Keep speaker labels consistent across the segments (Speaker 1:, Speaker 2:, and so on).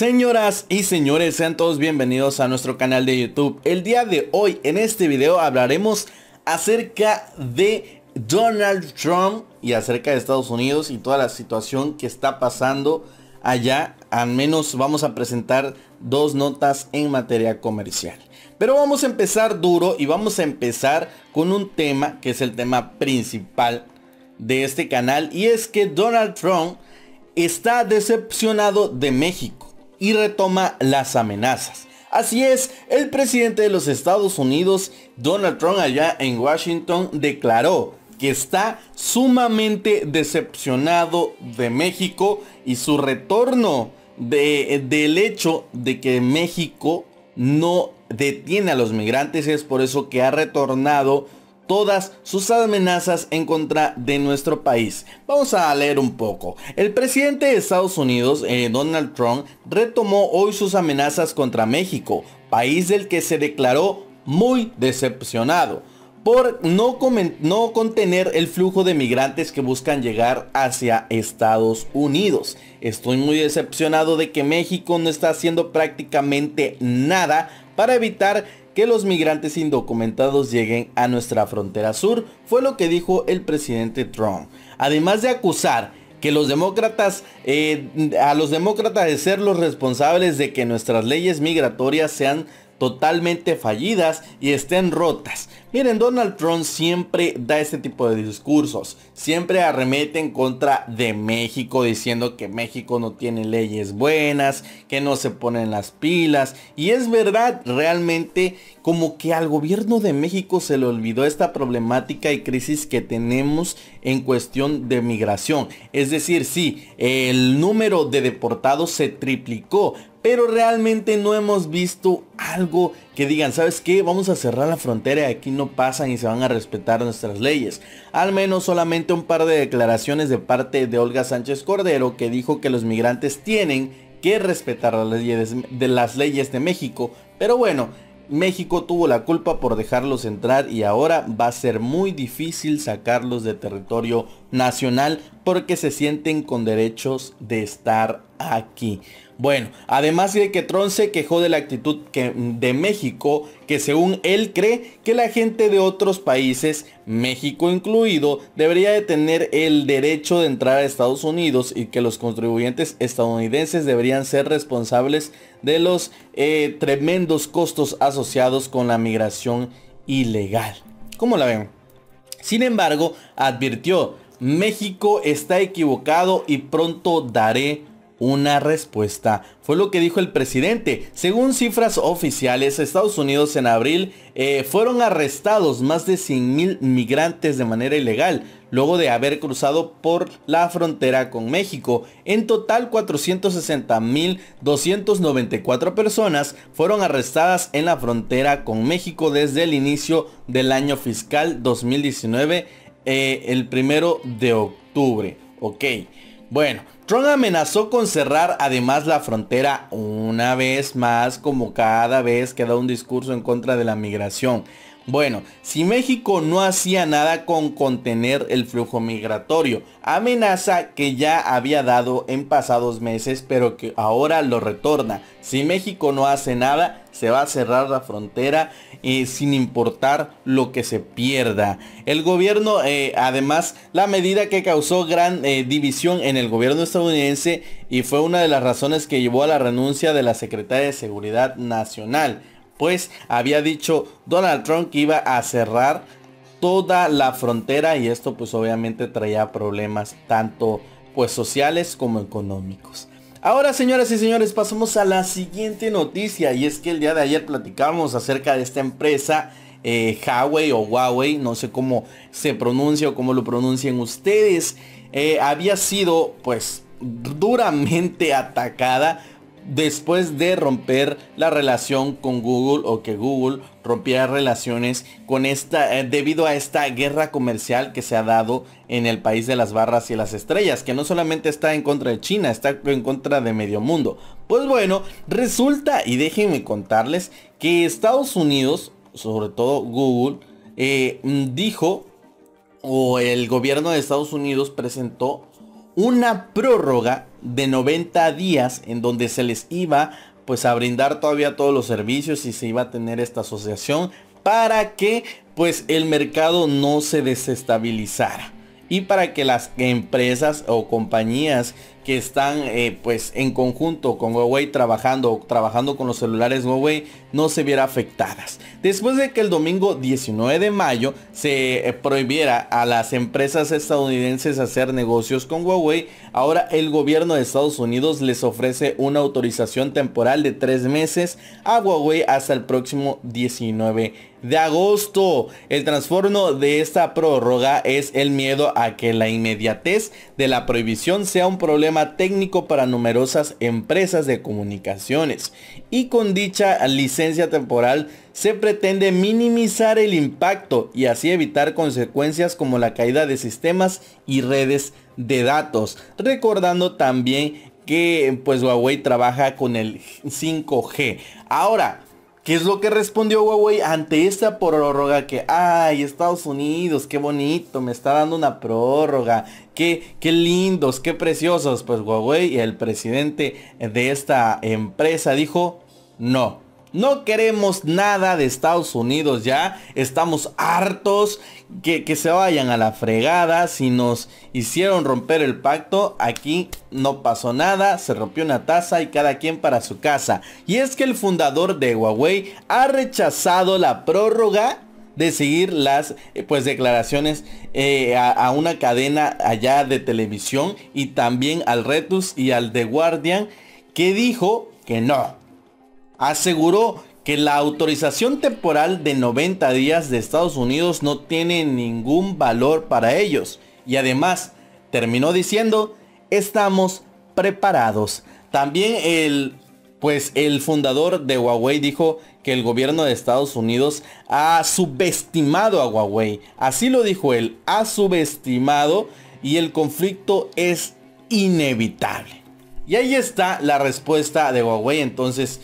Speaker 1: Señoras y señores, sean todos bienvenidos a nuestro canal de YouTube. El día de hoy, en este video, hablaremos acerca de Donald Trump y acerca de Estados Unidos y toda la situación que está pasando allá. Al menos vamos a presentar dos notas en materia comercial. Pero vamos a empezar duro y vamos a empezar con un tema que es el tema principal de este canal y es que Donald Trump está decepcionado de México y retoma las amenazas. Así es, el presidente de los Estados Unidos, Donald Trump, allá en Washington, declaró que está sumamente decepcionado de México y su retorno del hecho de que México no detiene a los migrantes. Es por eso que ha retornado todas sus amenazas en contra de nuestro país. Vamos a leer un poco. El presidente de Estados Unidos, eh, Donald Trump, retomó hoy sus amenazas contra México, país del que se declaró muy decepcionado por no, no, contener el flujo de migrantes que buscan llegar hacia Estados Unidos. Estoy muy decepcionado de que México no está haciendo prácticamente nada para evitar que los migrantes indocumentados lleguen a nuestra frontera sur, fue lo que dijo el presidente Trump. Además de acusar que los demócratas, eh, a los demócratas de ser los responsables de que nuestras leyes migratorias sean totalmente fallidas y estén rotas. Miren, Donald Trump siempre da este tipo de discursos, siempre arremete en contra de México diciendo que México no tiene leyes buenas, que no se ponen las pilas. Y es verdad, realmente como que al gobierno de México se le olvidó esta problemática y crisis que tenemos en cuestión de migración. Es decir, sí, el número de deportados se triplicó, pero realmente no hemos visto algo que digan, ¿sabes qué? Vamos a cerrar la frontera y aquí no pasan y se van a respetar nuestras leyes. Al menos solamente un par de declaraciones de parte de Olga Sánchez Cordero que dijo que los migrantes tienen que respetar las leyes de, las leyes de México, pero bueno, México tuvo la culpa por dejarlos entrar y ahora va a ser muy difícil sacarlos de territorio nacional porque se sienten con derechos de estar aquí. Bueno, además de que Tron se quejó de la actitud de México, que según él cree que la gente de otros países, México incluido, debería de tener el derecho de entrar a Estados Unidos y que los contribuyentes estadounidenses deberían ser responsables de los eh, tremendos costos asociados con la migración ilegal. ¿Cómo la ven? Sin embargo, advirtió, México está equivocado y pronto daré una respuesta. Fue lo que dijo el presidente. Según cifras oficiales, Estados Unidos en abril eh, fueron arrestados más de 100 mil migrantes de manera ilegal, luego de haber cruzado por la frontera con México. En total, 460.294 personas fueron arrestadas en la frontera con México desde el inicio del año fiscal 2019, eh, el primero de octubre. Ok. Bueno, Trump amenazó con cerrar además la frontera una vez más como cada vez que da un discurso en contra de la migración. Bueno, si México no hacía nada con contener el flujo migratorio, amenaza que ya había dado en pasados meses pero que ahora lo retorna. Si México no hace nada, se va a cerrar la frontera eh, sin importar lo que se pierda. El gobierno, eh, además, la medida que causó gran eh, división en el gobierno estadounidense y fue una de las razones que llevó a la renuncia de la secretaria de Seguridad Nacional pues había dicho Donald Trump que iba a cerrar toda la frontera y esto pues obviamente traía problemas tanto pues sociales como económicos. Ahora señoras y señores pasamos a la siguiente noticia y es que el día de ayer platicamos acerca de esta empresa eh, Huawei o Huawei, no sé cómo se pronuncia o cómo lo pronuncian ustedes, eh, había sido pues duramente atacada después de romper la relación con Google o que Google rompiera relaciones con esta eh, debido a esta guerra comercial que se ha dado en el país de las barras y las estrellas, que no solamente está en contra de China, está en contra de medio mundo. Pues bueno, resulta y déjenme contarles que Estados Unidos, sobre todo Google, eh, dijo o el gobierno de Estados Unidos presentó una prórroga de 90 días en donde se les iba pues a brindar todavía todos los servicios y se iba a tener esta asociación para que pues el mercado no se desestabilizara y para que las empresas o compañías que están eh, pues en conjunto con Huawei trabajando, trabajando con los celulares Huawei, no se viera afectadas. Después de que el domingo 19 de mayo se eh, prohibiera a las empresas estadounidenses hacer negocios con Huawei, ahora el gobierno de Estados Unidos les ofrece una autorización temporal de tres meses a Huawei hasta el próximo 19 de agosto. El transformo de esta prórroga es el miedo a que la inmediatez de la prohibición sea un problema técnico para numerosas empresas de comunicaciones y con dicha licencia temporal se pretende minimizar el impacto y así evitar consecuencias como la caída de sistemas y redes de datos, recordando también que pues Huawei trabaja con el 5G. Ahora, ¿Qué es lo que respondió Huawei ante esta prórroga? Que, ay, Estados Unidos, qué bonito, me está dando una prórroga. Qué, qué lindos, qué preciosos. Pues Huawei, Y el presidente de esta empresa, dijo, no, no queremos nada de Estados Unidos ya. Estamos hartos que, se vayan a la fregada. Si nos hicieron romper el pacto, aquí no pasó nada. Se rompió una taza y cada quien para su casa. Y es que el fundador de Huawei ha rechazado la prórroga de seguir las eh, pues declaraciones eh, a, a, una cadena allá de televisión y también al Retus y al The Guardian que dijo que no, aseguró que la autorización temporal de 90 días de Estados Unidos no tiene ningún valor para ellos. Y además, terminó diciendo, estamos preparados. También el, pues el fundador de Huawei dijo que el gobierno de Estados Unidos ha subestimado a Huawei. Así lo dijo él, ha subestimado y el conflicto es inevitable. Y ahí está la respuesta de Huawei entonces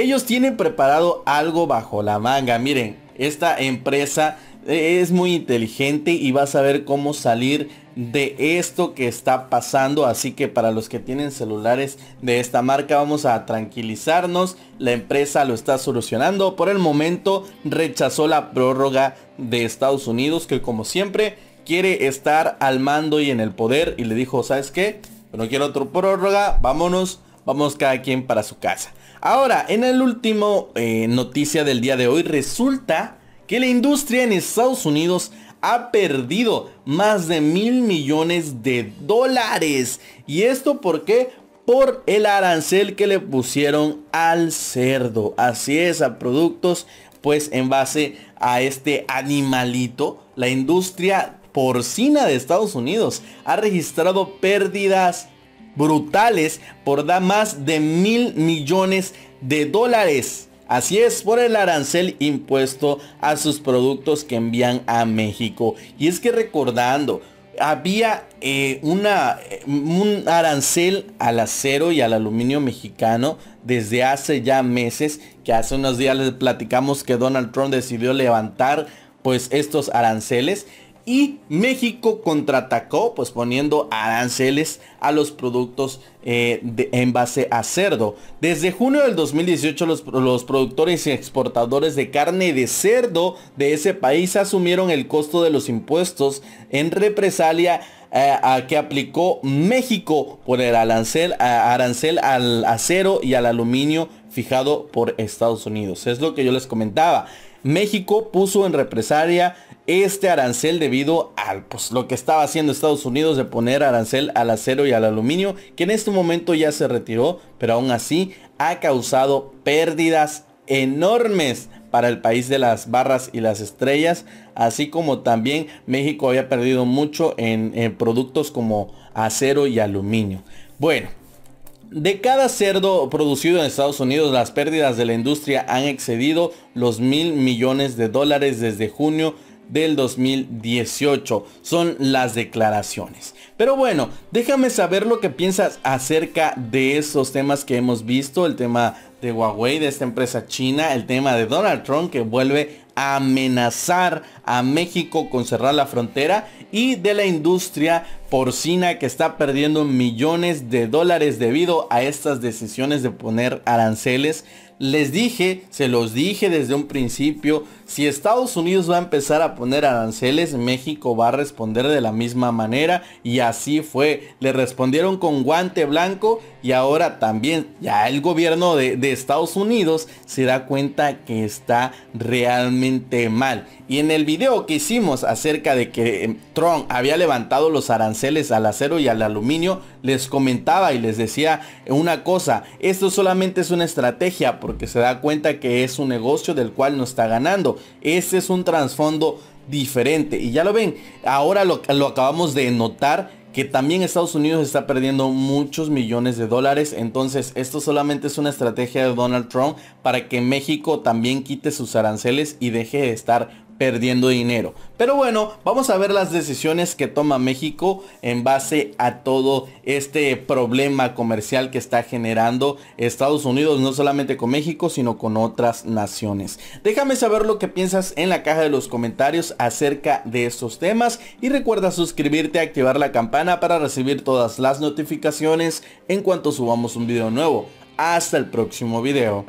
Speaker 1: ellos tienen preparado algo bajo la manga. Miren, esta empresa es muy inteligente y va a saber cómo salir de esto que está pasando. Así que para los que tienen celulares de esta marca vamos a tranquilizarnos. La empresa lo está solucionando. Por el momento rechazó la prórroga de Estados Unidos que como siempre quiere estar al mando y en el poder. Y le dijo, ¿sabes qué? No quiero otra prórroga. Vámonos. Vamos cada quien para su casa. Ahora, en el último eh, noticia del día de hoy, resulta que la industria en Estados Unidos ha perdido más de mil millones de dólares. ¿Y esto por qué? Por el arancel que le pusieron al cerdo. Así es, a productos, pues en base a este animalito, la industria porcina de Estados Unidos ha registrado pérdidas brutales por dar más de mil millones de dólares. Así es, por el arancel impuesto a sus productos que envían a México. Y es que recordando, había eh, eh, un arancel al acero y al aluminio mexicano desde hace ya meses, que hace unos días les platicamos que Donald Trump decidió levantar pues estos aranceles. Y México contraatacó pues poniendo aranceles a los productos eh, de, en base a cerdo. Desde junio del 2018 los, productores y exportadores de carne de cerdo de ese país asumieron el costo de los impuestos en represalia eh, a que aplicó México por el arancel, arancel al acero y al aluminio fijado por Estados Unidos. Es lo que yo les comentaba. México puso en represalia este arancel debido a pues, lo que estaba haciendo Estados Unidos de poner arancel al acero y al aluminio, que en este momento ya se retiró, pero aún así ha causado pérdidas enormes para el país de las barras y las estrellas, así como también México había perdido mucho en, en productos como acero y aluminio. Bueno, de cada cerdo producido en Estados Unidos, las pérdidas de la industria han excedido los mil millones de dólares desde junio del 2018. Son las declaraciones. Pero bueno, déjame saber lo que piensas acerca de esos temas que hemos visto. El tema de Huawei, de esta empresa china. El tema de Donald Trump que vuelve a amenazar a México con cerrar la frontera. Y de la industria porcina que está perdiendo millones de dólares debido a estas decisiones de poner aranceles. Les dije, se los dije desde un principio, si Estados Unidos va a empezar a poner aranceles, México va a responder de la misma manera y así fue. Le respondieron con guante blanco y ahora también ya el gobierno de, Estados Unidos se da cuenta que está realmente mal. Y en el video que hicimos acerca de que eh, Trump había levantado los aranceles, al acero y al aluminio, les comentaba y les decía una cosa, esto solamente es una estrategia porque se da cuenta que es un negocio del cual no está ganando. Este es un trasfondo diferente y ya lo ven, ahora lo, lo acabamos de notar que también Estados Unidos está perdiendo muchos millones de dólares. Entonces esto solamente es una estrategia de Donald Trump para que México también quite sus aranceles y deje de estar perdiendo dinero. Pero bueno, vamos a ver las decisiones que toma México en base a todo este problema comercial que está generando Estados Unidos, no solamente con México, sino con otras naciones. Déjame saber lo que piensas en la caja de los comentarios acerca de estos temas y recuerda suscribirte, activar la campana para recibir todas las notificaciones en cuanto subamos un video nuevo. Hasta el próximo video.